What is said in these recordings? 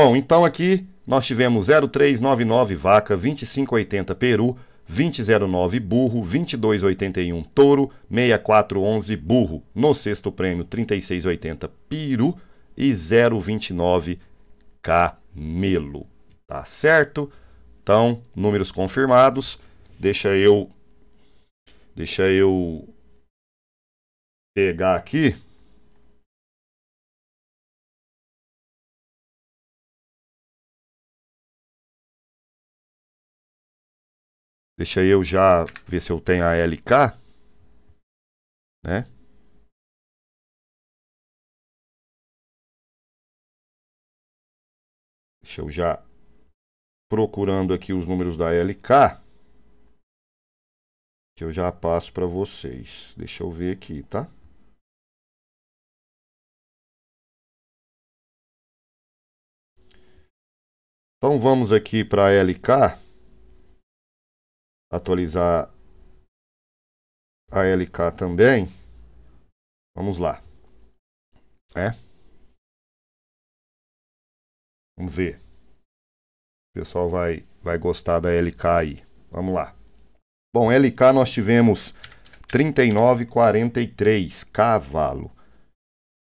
Bom, então aqui nós tivemos 0399 vaca, 2580 peru, 2009 burro, 2281 touro, 6411 burro. No sexto prêmio 3680 peru e 029 camelo. Tá certo? Então, números confirmados. Deixa eu deixa eu pegar aqui Deixa eu já ver se eu tenho a LK. Né? Deixa eu já procurando aqui os números da LK. Que eu já passo para vocês. Deixa eu ver aqui, tá? Então vamos aqui para a LK atualizar a LK também. Vamos lá. É? Vamos ver. O pessoal vai, vai gostar da LK aí. Vamos lá. Bom, LK nós tivemos 39,43 cavalo.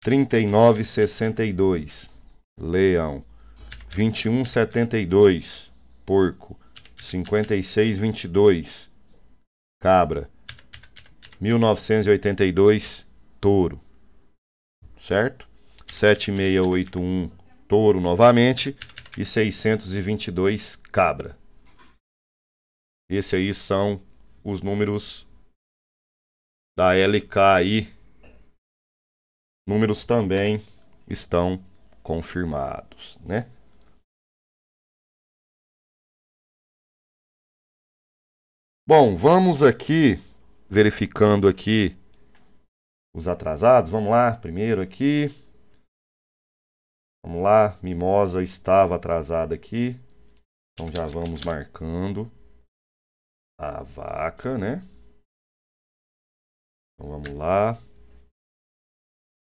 39,62 leão. 21,72 porco. 5622. Cabra. 1982. Touro. Certo? 7681. Touro novamente. E 622. Cabra. Esse aí são os números da LKI. Números também estão confirmados, né? Bom, vamos aqui verificando aqui os atrasados. Vamos lá, primeiro aqui. Vamos lá, Mimosa estava atrasada aqui. Então já vamos marcando a vaca, né? Então vamos lá.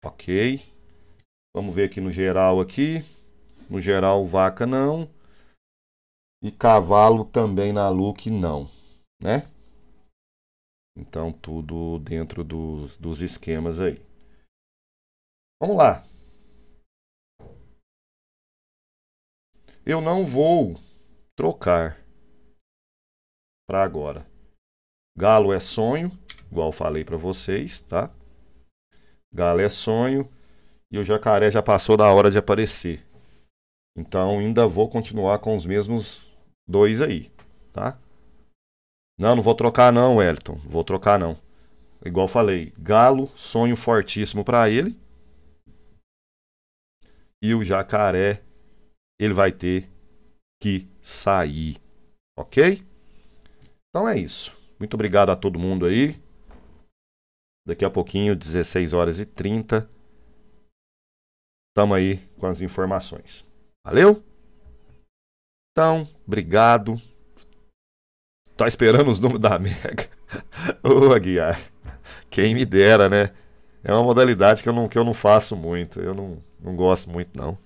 Ok. Vamos ver aqui no geral aqui. No geral, vaca não. E cavalo também na look não né? Então, tudo dentro dos, dos esquemas aí. Vamos lá. Eu não vou trocar para agora. Galo é sonho, igual falei para vocês, tá? Galo é sonho e o jacaré já passou da hora de aparecer. Então ainda vou continuar com os mesmos dois aí, tá? Não, não vou trocar não, Wellington. Vou trocar não. Igual falei, Galo, sonho fortíssimo para ele. E o Jacaré, ele vai ter que sair. OK? Então é isso. Muito obrigado a todo mundo aí. Daqui a pouquinho, 16 horas e 30. Tamo aí com as informações. Valeu? Então, obrigado. Tá esperando os números da Mega? Ô, Aguiar, quem me dera, né? É uma modalidade que eu não, que eu não faço muito. Eu não, não gosto muito, não.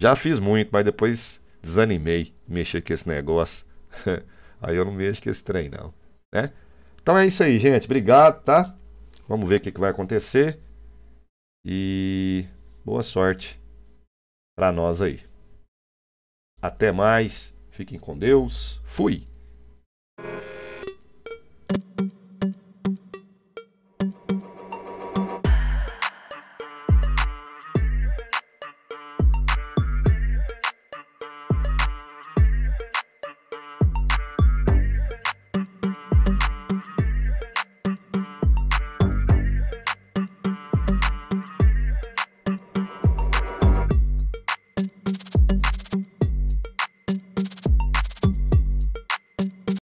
Já fiz muito, mas depois desanimei mexer com esse negócio. Aí eu não mexo com esse trem, não. Né? Então é isso aí, gente. Obrigado, tá? Vamos ver o que, que vai acontecer. E boa sorte para nós aí. Até mais. Fiquem com Deus. Fui. thank you